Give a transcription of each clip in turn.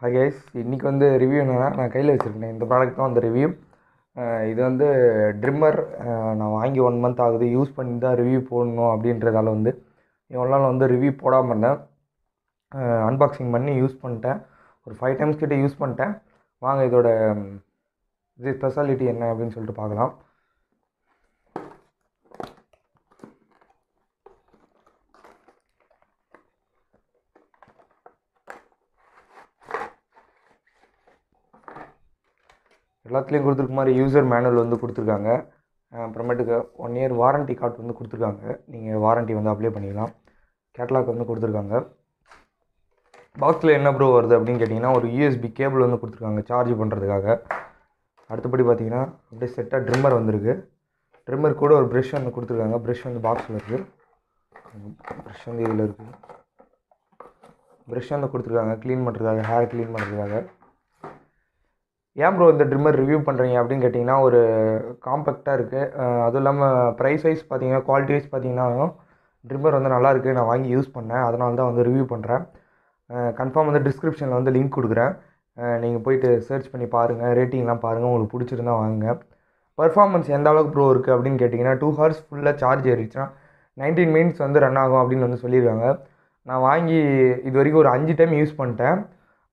hi guys இன்றைக்கி வந்து review என்னென்னா நான் கையில் வச்சுருக்கேன் இந்த ப்ராடக்ட் தான் அந்த ரிவ்யூ இது வந்து ட்ரிம்மர் நான் வாங்கி ஒன் மந்த் ஆகுது யூஸ் பண்ணி தான் ரிவ்யூ போடணும் அப்படின்றதால வந்து இவ்வளோ நாள் வந்து ரிவ்யூ போடாமல் இருந்தேன் அன்பாக்சிங் பண்ணி யூஸ் பண்ணிட்டேன் ஒரு ஃபைவ் டைம்ஸ் கிட்டே யூஸ் பண்ணிட்டேன் வாங்க இதோட இது ஸ்பெஷாலிட்டி என்ன அப்படின்னு சொல்லிட்டு பார்க்கலாம் எல்லாத்துலேயும் கொடுத்துருக்க மாதிரி யூசர் மேனுவல் வந்து கொடுத்துருக்காங்க அப்புறமேட்டுக்கு ஒன் இயர் வாரண்ட்டி கார்டு வந்து கொடுத்துருக்காங்க நீங்கள் வாரண்ட்டி வந்து அப்ளை பண்ணிக்கலாம் கேட்லாக் வந்து கொடுத்துருக்காங்க பாக்ஸில் என்ன ப்ரோ வருது அப்படின்னு கேட்டிங்கன்னா ஒரு யூஎஸ்பி கேபிள் வந்து கொடுத்துருக்காங்க சார்ஜ் பண்ணுறதுக்காக அடுத்தபடி பார்த்தீங்கன்னா அப்படியே செட்டாக ட்ரிம்மர் வந்திருக்கு ட்ரிம்மர் கூட ஒரு ப்ரெஷ் வந்து கொடுத்துருக்காங்க ப்ரெஷ் வந்து பாக்ஸில் இருக்குது ப்ரெஷ் வந்து இதில் இருக்குது ப்ரெஷ் வந்து கொடுத்துருக்காங்க க்ளீன் பண்ணுறதுக்காக ஹேர் க்ளீன் பண்ணுறதுக்காக ஏன் ப்ரோ இந்த ட்ரிம்மர் ரிவ்யூ பண்ணுறீங்க அப்படின்னு கேட்டிங்கன்னா ஒரு காம்பேக்டாக இருக்குது அதுவும் இல்லாமல் ப்ரைஸ் வைஸ் பார்த்தீங்கன்னா குவாலிட்டி வைஸ் பார்த்தீங்கன்னா ட்ரிம்மர் வந்து நல்லாயிருக்கு நான் வாங்கி யூஸ் பண்ணேன் அதனால தான் வந்து ரிவ்யூ பண்ணுறேன் கன்ஃபார்ம் வந்து டிஸ்கிரிப்ஷனில் வந்து லிங்க் கொடுக்குறேன் நீங்கள் போயிட்டு சர்ச் பண்ணி பாருங்கள் ரேட்டிங்லாம் பாருங்கள் உங்களுக்கு பிடிச்சிருந்தா வாங்குங்க பர்ஃபார்மன்ஸ் எந்த அளவுக்கு ப்ரோ இருக்குது அப்படின்னு கேட்டிங்கன்னா டூ ஹவர்ஸ் ஃபுல்லாக சார்ஜ் ஏறிச்சுன்னா நைன்டீன் மினிட்ஸ் வந்து ரன் ஆகும் அப்படின்னு வந்து சொல்லியிருக்காங்க நான் வாங்கி இது வரைக்கும் ஒரு அஞ்சு டைம் யூஸ் பண்ணிட்டேன்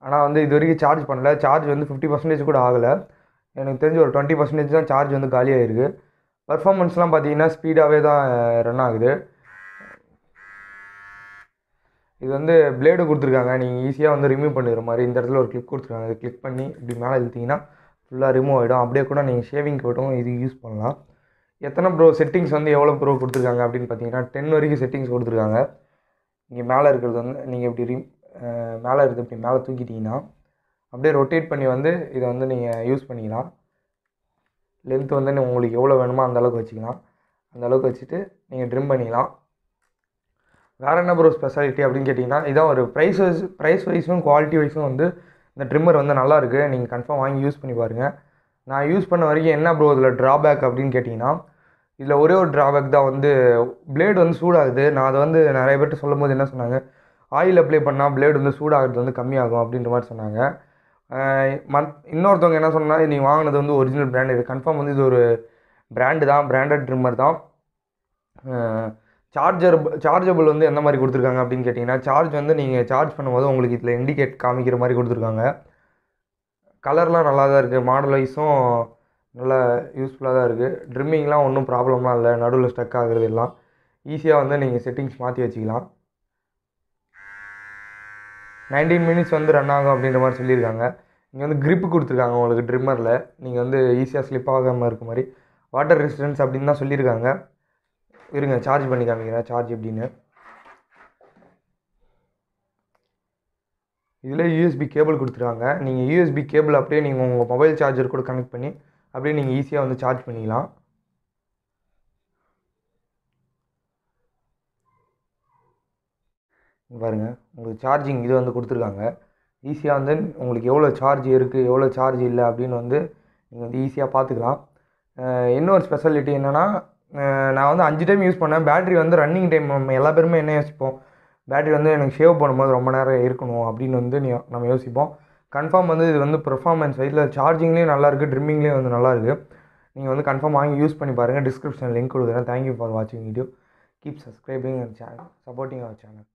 ஆனால் வந்து இது வரைக்கும் சார்ஜ் பண்ணல சார்ஜ் வந்து ஃபிஃப்டி பர்சன்டேஜ் கூட ஆகலை எனக்கு தெரிஞ்ச ஒரு டுவெண்ட்டி பர்சன்டேஜ் தான் சார்ஜ் வந்து காலியாகிருக்கு பர்ஃபாமன்ஸ்லாம் பார்த்தீங்கன்னா ஸ்பீடாகவே தான் ரன் ஆகுது இது வந்து பிளேடு கொடுத்துருக்காங்க நீங்கள் ஈஸியாக வந்து ரிமூவ் பண்ணிடுற மாதிரி இந்த இடத்துல ஒரு கிளிக் கொடுத்துருக்காங்க அதை கிளிக் பண்ணி இப்படி மேலே இழுத்திங்கன்னா ஃபுல்லாக ரிமூவ் ஆகிடும் அப்படியே கூட நீங்கள் ஷேவிங் போட்டும் இது யூஸ் பண்ணலாம் எத்தனை ப்ரோ செட்டிங்ஸ் வந்து எவ்வளோ ப்ரோ கொடுத்துருக்காங்க அப்படின்னு பார்த்தீங்கன்னா டென் வரைக்கும் செட்டிங்ஸ் கொடுத்துருக்காங்க இங்கே மேலே இருக்கிறது வந்து நீங்கள் எப்படி ரிமூ மேலே இருக்குது இப்படி மேலே தூக்கிட்டிங்கன்னா அப்படியே ரொட்டேட் பண்ணி வந்து இதை வந்து நீங்கள் யூஸ் பண்ணிக்கலாம் லென்த் வந்து உங்களுக்கு எவ்வளோ வேணுமோ அந்தளவுக்கு வச்சுக்கலாம் அந்தளவுக்கு வச்சுட்டு நீங்கள் ட்ரிம் பண்ணிக்கலாம் வேறு என்ன ப்ரோ ஸ்பெஷாலிட்டி அப்படின்னு கேட்டிங்கன்னா இதான் ஒரு ப்ரைஸ் வைஸ் ப்ரைஸ் வைஸும் குவாலிட்டி வைஸும் வந்து இந்த ட்ரிம்மர் வந்து நல்லாயிருக்கு நீங்கள் கன்ஃபார்ம் வாங்கி யூஸ் பண்ணி பாருங்கள் நான் யூஸ் பண்ண வரைக்கும் என்ன ப்ரோ இதில் ட்ராபேக் அப்படின்னு கேட்டிங்கன்னா இதில் ஒரே ஒரு ட்ராபேக் தான் வந்து பிளேடு வந்து சூடாகுது நான் அதை வந்து நிறைய பேர்கிட்ட சொல்லும் போது என்ன சொன்னாங்க ஆயில் அப்ளை பண்ணால் பிளேடு வந்து சூடாகிறது வந்து கம்மியாகும் அப்படின்ற மாதிரி சொன்னாங்க மத் இன்னொருத்தவங்க என்ன சொன்னால் நீ வாங்கினது வந்து ஒரிஜினல் பிராண்ட் இது கன்ஃபார்ம் வந்து இது ஒரு பிராண்டு தான் பிராண்டட் ட்ரிம்மர் தான் சார்ஜர் சார்ஜபிள் வந்து எந்த மாதிரி கொடுத்துருக்காங்க அப்படின்னு கேட்டிங்கன்னா சார்ஜ் வந்து நீங்கள் சார்ஜ் பண்ணும்போது உங்களுக்கு இதில் இண்டிகேட் காமிக்கிற மாதிரி கொடுத்துருக்காங்க கலர்லாம் நல்லா தான் இருக்குது மாடல் வைஸும் நல்லா யூஸ்ஃபுல்லாக தான் இருக்குது ட்ரிம்மிங்லாம் ஒன்றும் ப்ராப்ளம்லாம் இல்லை நடுவில் ஸ்டக் ஆகுறது எல்லாம் ஈஸியாக வந்து நீங்கள் செட்டிங்ஸ் மாற்றி வச்சுக்கலாம் நைன்டீன் மினிட்ஸ் வந்து ரன் ஆகும் அப்படின்ற மாதிரி சொல்லியிருக்காங்க இங்கே வந்து க்ரிப்பு கொடுத்துருக்காங்க உங்களுக்கு ட்ரிம்மரில் நீங்கள் வந்து ஈஸியாக ஸ்லிப் ஆகாமல் இருக்க மாதிரி வாட்டர் ரெசிஸ்டன்ஸ் அப்படின்னு தான் சொல்லியிருக்காங்க இருங்க சார்ஜ் பண்ணி காமிக்கிறேன் சார்ஜ் எப்படின்னு இதில் யூஎஸ்பி கேபிள் கொடுத்துருக்காங்க நீங்கள் யூஎஸ்பி கேபிள் அப்படியே நீங்கள் உங்கள் மொபைல் சார்ஜர் கூட கனெக்ட் பண்ணி அப்படியே நீங்கள் ஈஸியாக வந்து சார்ஜ் பண்ணிக்கலாம் பாருங்கள் உங்களுக்கு சார்ஜிங் இது வந்து கொடுத்துருக்காங்க ஈஸியாக வந்து உங்களுக்கு எவ்வளோ சார்ஜ் இருக்குது எவ்வளோ சார்ஜ் இல்லை அப்படின்னு வந்து நீங்கள் வந்து ஈஸியாக பார்த்துக்கலாம் இன்னொரு ஸ்பெஷாலிட்டி என்னென்னா நான் வந்து அஞ்சு டைம் யூஸ் பண்ணேன் பேட்ரி வந்து ரன்னிங் டைம் நம்ம எல்லா பேருமே என்ன யோசிப்போம் பேட்ரி வந்து எனக்கு ஷேவ் பண்ணும்போது ரொம்ப நேரம் இருக்கணும் அப்படின்னு வந்து நம்ம யோசிப்போம் கன்ஃபார்ம் வந்து இது வந்து பெர்ஃபார்மன்ஸ் இதில் சார்ஜிங்லேயும் நல்லாயிருக்கு ட்ரிம்மிங்லேயும் வந்து நல்லாயிருக்கு நீங்கள் வந்து கன்ஃபார்ம் வாங்கி யூஸ் பண்ணி பாருங்கள் டிஸ்கிரிப்ஷன் லிங்க் கொடுக்குறேன் தேங்க்யூ ஃபார் வாட்சிங் video keep subscribing and channel supporting our channel